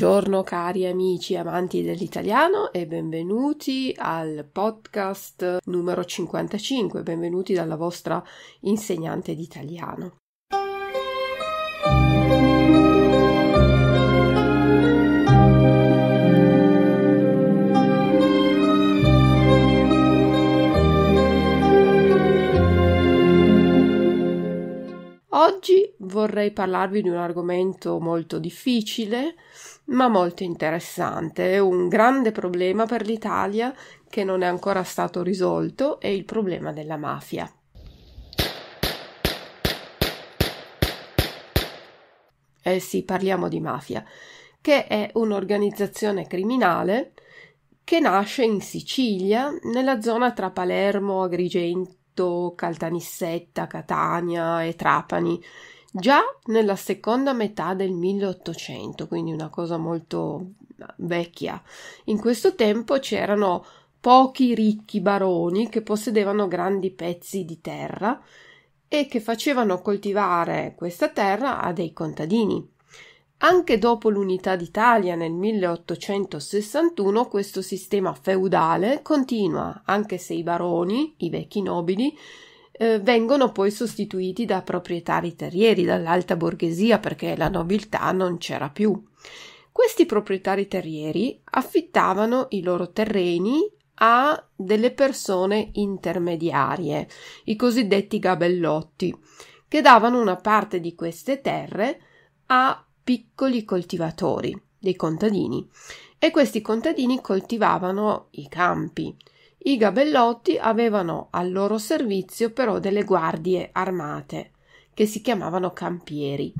Buongiorno cari amici e amanti dell'italiano e benvenuti al podcast numero 55, benvenuti dalla vostra insegnante di italiano. Oggi vorrei parlarvi di un argomento molto difficile, ma molto interessante. un grande problema per l'Italia che non è ancora stato risolto, è il problema della mafia. Eh sì, parliamo di mafia, che è un'organizzazione criminale che nasce in Sicilia, nella zona tra Palermo, Agrigento, Caltanissetta, Catania e Trapani Già nella seconda metà del 1800, quindi una cosa molto ah, vecchia, in questo tempo c'erano pochi ricchi baroni che possedevano grandi pezzi di terra e che facevano coltivare questa terra a dei contadini. Anche dopo l'unità d'Italia nel 1861 questo sistema feudale continua, anche se i baroni, i vecchi nobili, eh, vengono poi sostituiti da proprietari terrieri, dall'alta borghesia perché la nobiltà non c'era più. Questi proprietari terrieri affittavano i loro terreni a delle persone intermediarie, i cosiddetti gabellotti, che davano una parte di queste terre a piccoli coltivatori, dei contadini, e questi contadini coltivavano i campi. I gabellotti avevano al loro servizio però delle guardie armate, che si chiamavano campieri,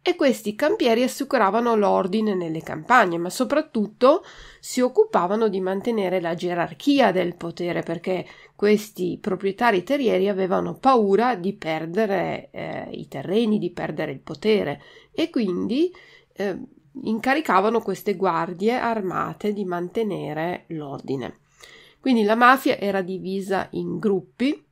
e questi campieri assicuravano l'ordine nelle campagne, ma soprattutto si occupavano di mantenere la gerarchia del potere, perché questi proprietari terrieri avevano paura di perdere eh, i terreni, di perdere il potere e quindi eh, incaricavano queste guardie armate di mantenere l'ordine. Quindi la mafia era divisa in gruppi,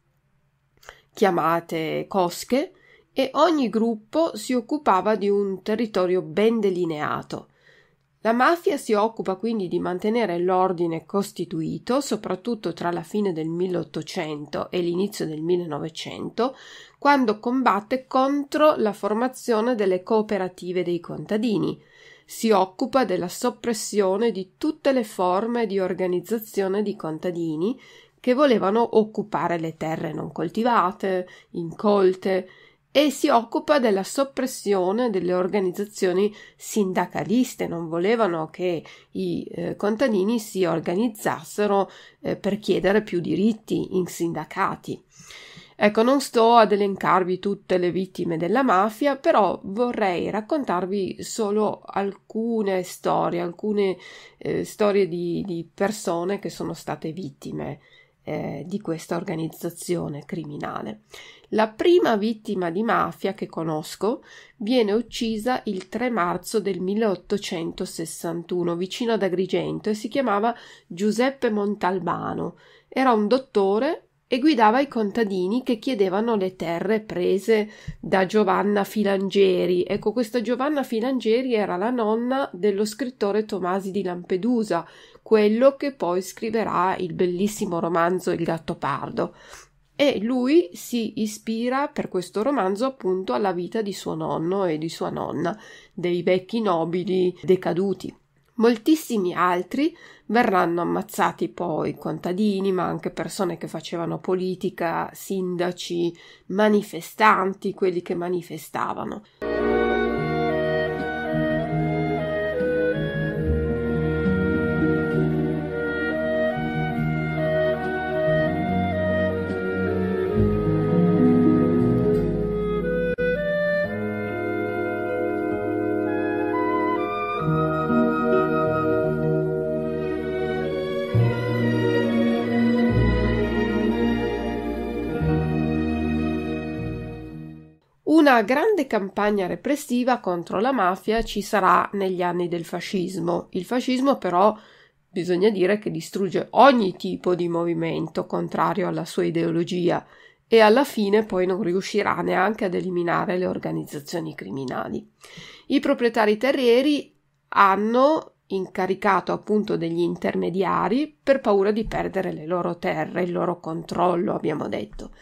chiamate cosche, e ogni gruppo si occupava di un territorio ben delineato. La mafia si occupa quindi di mantenere l'ordine costituito, soprattutto tra la fine del 1800 e l'inizio del 1900, quando combatte contro la formazione delle cooperative dei contadini si occupa della soppressione di tutte le forme di organizzazione di contadini che volevano occupare le terre non coltivate, incolte, e si occupa della soppressione delle organizzazioni sindacaliste, non volevano che i eh, contadini si organizzassero eh, per chiedere più diritti in sindacati. Ecco, non sto ad elencarvi tutte le vittime della mafia, però vorrei raccontarvi solo alcune storie, alcune eh, storie di, di, persone che sono state vittime eh, di questa organizzazione criminale. La prima vittima di mafia che conosco viene uccisa il 3 marzo del 1861 vicino ad Agrigento e si chiamava Giuseppe Montalbano. Era un dottore e guidava i contadini che chiedevano le terre prese da Giovanna Filangieri. Ecco, questa Giovanna Filangieri era la nonna dello scrittore Tomasi di Lampedusa, quello che poi scriverà il bellissimo romanzo Il gatto pardo. E lui si ispira per questo romanzo appunto alla vita di suo nonno e di sua nonna, dei vecchi nobili decaduti. Moltissimi altri verranno ammazzati poi, contadini, ma anche persone che facevano politica, sindaci, manifestanti, quelli che manifestavano. Una grande campagna repressiva contro la mafia ci sarà negli anni del fascismo. Il fascismo però bisogna dire che distrugge ogni tipo di movimento contrario alla sua ideologia e alla fine poi non riuscirà neanche ad eliminare le organizzazioni criminali. I proprietari terrieri hanno incaricato appunto degli intermediari per paura di perdere le loro terre, il loro controllo, abbiamo detto.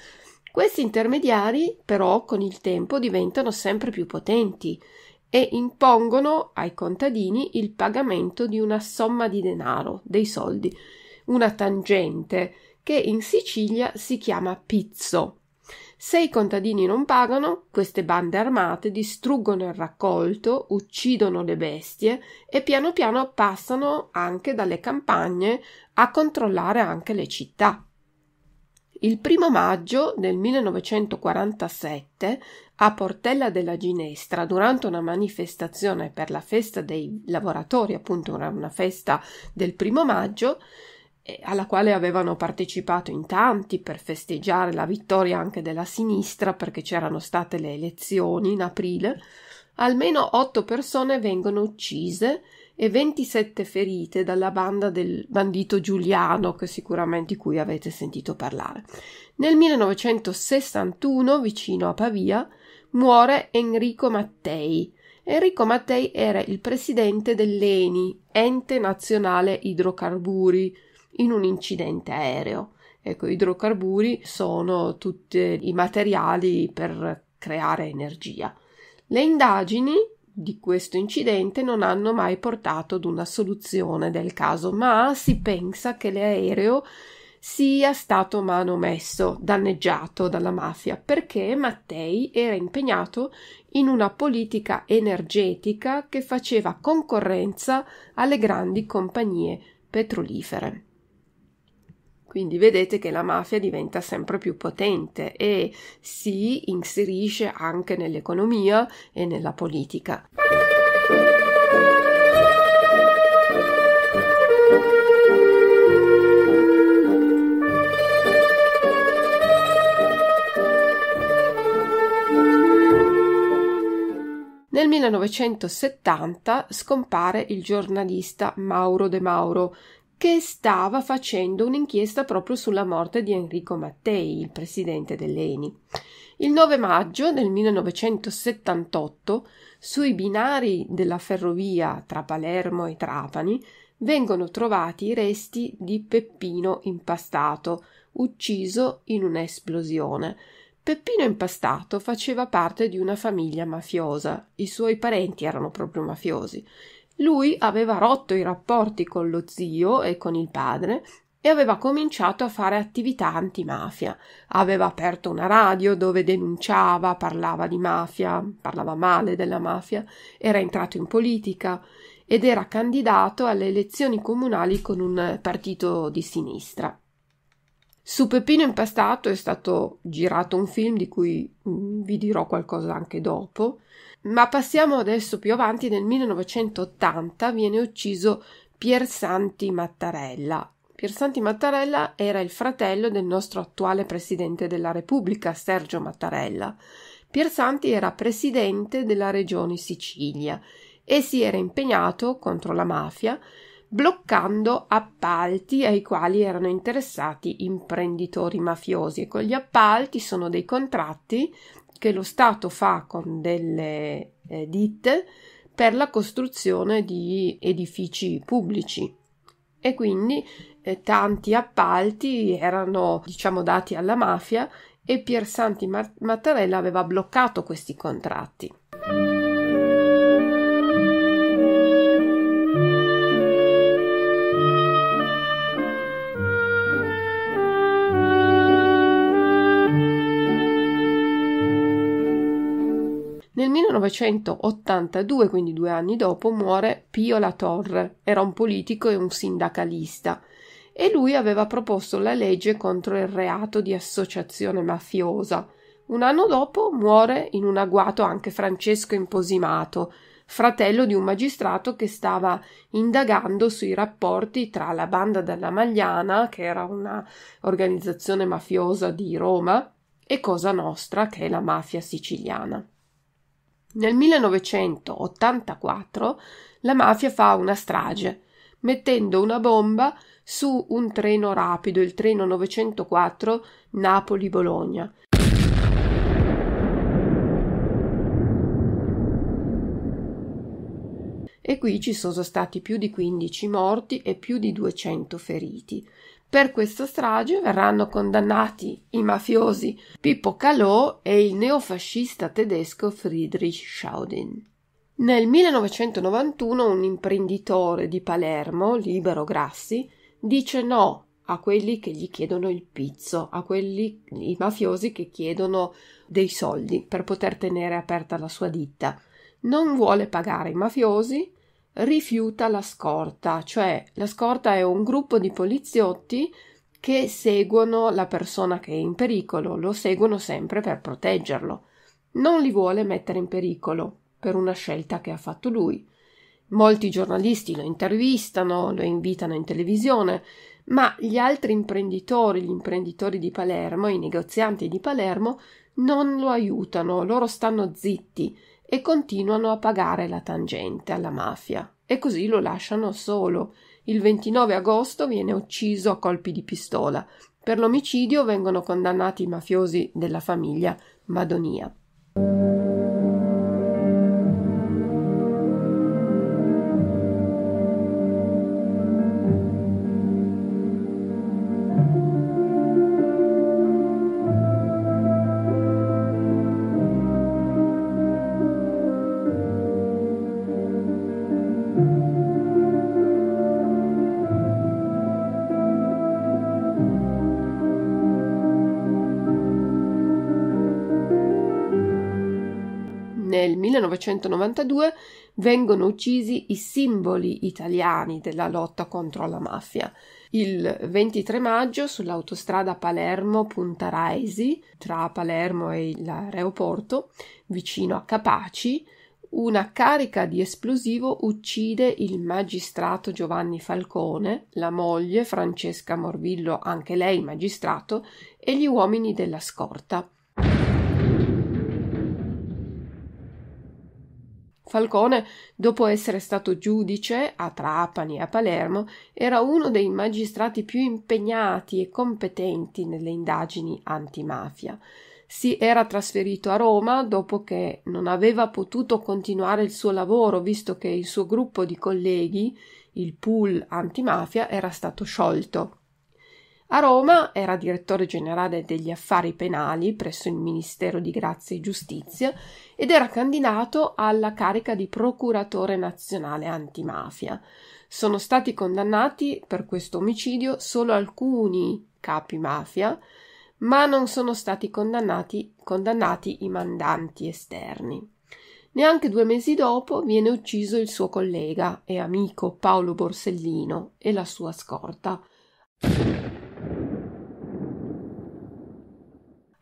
Questi intermediari però con il tempo diventano sempre più potenti e impongono ai contadini il pagamento di una somma di denaro, dei soldi, una tangente che in Sicilia si chiama pizzo. Se i contadini non pagano, queste bande armate distruggono il raccolto, uccidono le bestie e piano piano passano anche dalle campagne a controllare anche le città. Il primo maggio del 1947, a Portella della Ginestra, durante una manifestazione per la festa dei lavoratori, appunto era una festa del primo maggio, eh, alla quale avevano partecipato in tanti per festeggiare la vittoria anche della sinistra, perché c'erano state le elezioni in aprile, almeno otto persone vengono uccise e 27 ferite dalla banda del bandito Giuliano, che sicuramente di cui avete sentito parlare. Nel 1961, vicino a Pavia, muore Enrico Mattei. Enrico Mattei era il presidente dell'ENI, Ente Nazionale Idrocarburi, in un incidente aereo. Ecco, idrocarburi sono tutti i materiali per creare energia. Le indagini di questo incidente non hanno mai portato ad una soluzione del caso, ma si pensa che l'aereo sia stato manomesso, danneggiato dalla mafia, perché Mattei era impegnato in una politica energetica che faceva concorrenza alle grandi compagnie petrolifere. Quindi vedete che la mafia diventa sempre più potente e si inserisce anche nell'economia e nella politica. Nel 1970 scompare il giornalista Mauro De Mauro, che stava facendo un'inchiesta proprio sulla morte di Enrico Mattei, il presidente dell'ENI. Il 9 maggio del 1978, sui binari della ferrovia tra Palermo e Trapani, vengono trovati i resti di Peppino Impastato, ucciso in un'esplosione. Peppino Impastato faceva parte di una famiglia mafiosa, i suoi parenti erano proprio mafiosi lui aveva rotto i rapporti con lo zio e con il padre e aveva cominciato a fare attività antimafia. Aveva aperto una radio dove denunciava, parlava di mafia, parlava male della mafia, era entrato in politica ed era candidato alle elezioni comunali con un partito di sinistra. Su Peppino Impastato è stato girato un film di cui mm, vi dirò qualcosa anche dopo. Ma passiamo adesso più avanti, nel 1980 viene ucciso Piersanti Mattarella. Piersanti Mattarella era il fratello del nostro attuale presidente della Repubblica, Sergio Mattarella. Piersanti era presidente della regione Sicilia e si era impegnato contro la mafia bloccando appalti ai quali erano interessati imprenditori mafiosi e con gli appalti sono dei contratti che lo Stato fa con delle eh, ditte per la costruzione di edifici pubblici e quindi eh, tanti appalti erano diciamo dati alla mafia e Pier Santi Mattarella aveva bloccato questi contratti. 1982, quindi due anni dopo, muore Pio La Torre, era un politico e un sindacalista e lui aveva proposto la legge contro il reato di associazione mafiosa. Un anno dopo muore in un agguato anche Francesco Imposimato, fratello di un magistrato che stava indagando sui rapporti tra la banda della Magliana, che era un'organizzazione mafiosa di Roma, e Cosa Nostra, che è la mafia siciliana. Nel 1984 la mafia fa una strage, mettendo una bomba su un treno rapido, il treno 904 Napoli-Bologna. E qui ci sono stati più di 15 morti e più di 200 feriti. Per questa strage verranno condannati i mafiosi Pippo Calò e il neofascista tedesco Friedrich Schaudin. Nel 1991 un imprenditore di Palermo, Libero Grassi, dice no a quelli che gli chiedono il pizzo, a quelli i mafiosi che chiedono dei soldi per poter tenere aperta la sua ditta. Non vuole pagare i mafiosi rifiuta la scorta, cioè la scorta è un gruppo di poliziotti che seguono la persona che è in pericolo, lo seguono sempre per proteggerlo. Non li vuole mettere in pericolo per una scelta che ha fatto lui. Molti giornalisti lo intervistano, lo invitano in televisione, ma gli altri imprenditori, gli imprenditori di Palermo, i negozianti di Palermo, non lo aiutano, loro stanno zitti e continuano a pagare la tangente alla mafia e così lo lasciano solo. Il 29 agosto viene ucciso a colpi di pistola. Per l'omicidio vengono condannati i mafiosi della famiglia Madonia. 1992 vengono uccisi i simboli italiani della lotta contro la mafia. Il 23 maggio sull'autostrada Palermo-Punta Raisi, tra Palermo e l'aeroporto, vicino a Capaci, una carica di esplosivo uccide il magistrato Giovanni Falcone, la moglie Francesca Morvillo, anche lei magistrato, e gli uomini della scorta. Falcone, dopo essere stato giudice a Trapani e a Palermo, era uno dei magistrati più impegnati e competenti nelle indagini antimafia. Si era trasferito a Roma dopo che non aveva potuto continuare il suo lavoro, visto che il suo gruppo di colleghi, il pool antimafia, era stato sciolto. A Roma era direttore generale degli affari penali presso il Ministero di Grazia e Giustizia ed era candidato alla carica di procuratore nazionale antimafia. Sono stati condannati per questo omicidio solo alcuni capi mafia, ma non sono stati condannati, condannati i mandanti esterni. Neanche due mesi dopo viene ucciso il suo collega e amico Paolo Borsellino e la sua scorta.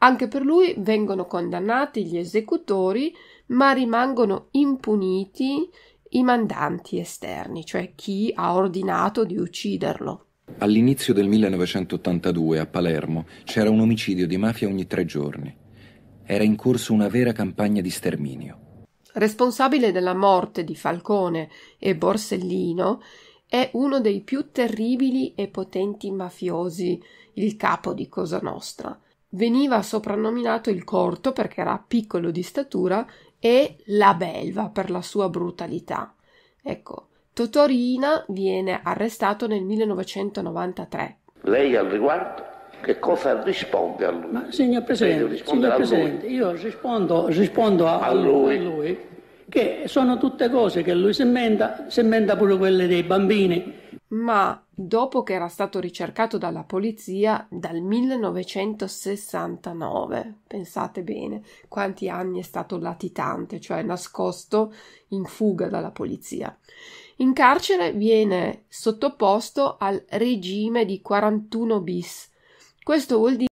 Anche per lui vengono condannati gli esecutori, ma rimangono impuniti i mandanti esterni, cioè chi ha ordinato di ucciderlo. All'inizio del 1982 a Palermo c'era un omicidio di mafia ogni tre giorni. Era in corso una vera campagna di sterminio. Responsabile della morte di Falcone e Borsellino è uno dei più terribili e potenti mafiosi, il capo di Cosa Nostra veniva soprannominato il corto perché era piccolo di statura e la belva per la sua brutalità. Ecco, Totorina viene arrestato nel 1993. Lei al riguardo che cosa risponde a lui? Ma, signor Presidente, signor Presidente io rispondo, rispondo a, a, lui. a, lui. che sono tutte cose che lui si inventa, si inventa pure quelle dei bambini. Ma dopo che era stato ricercato dalla polizia dal 1969. Pensate bene quanti anni è stato latitante, cioè nascosto in fuga dalla polizia. In carcere viene sottoposto al regime di 41 bis. Questo vuol dire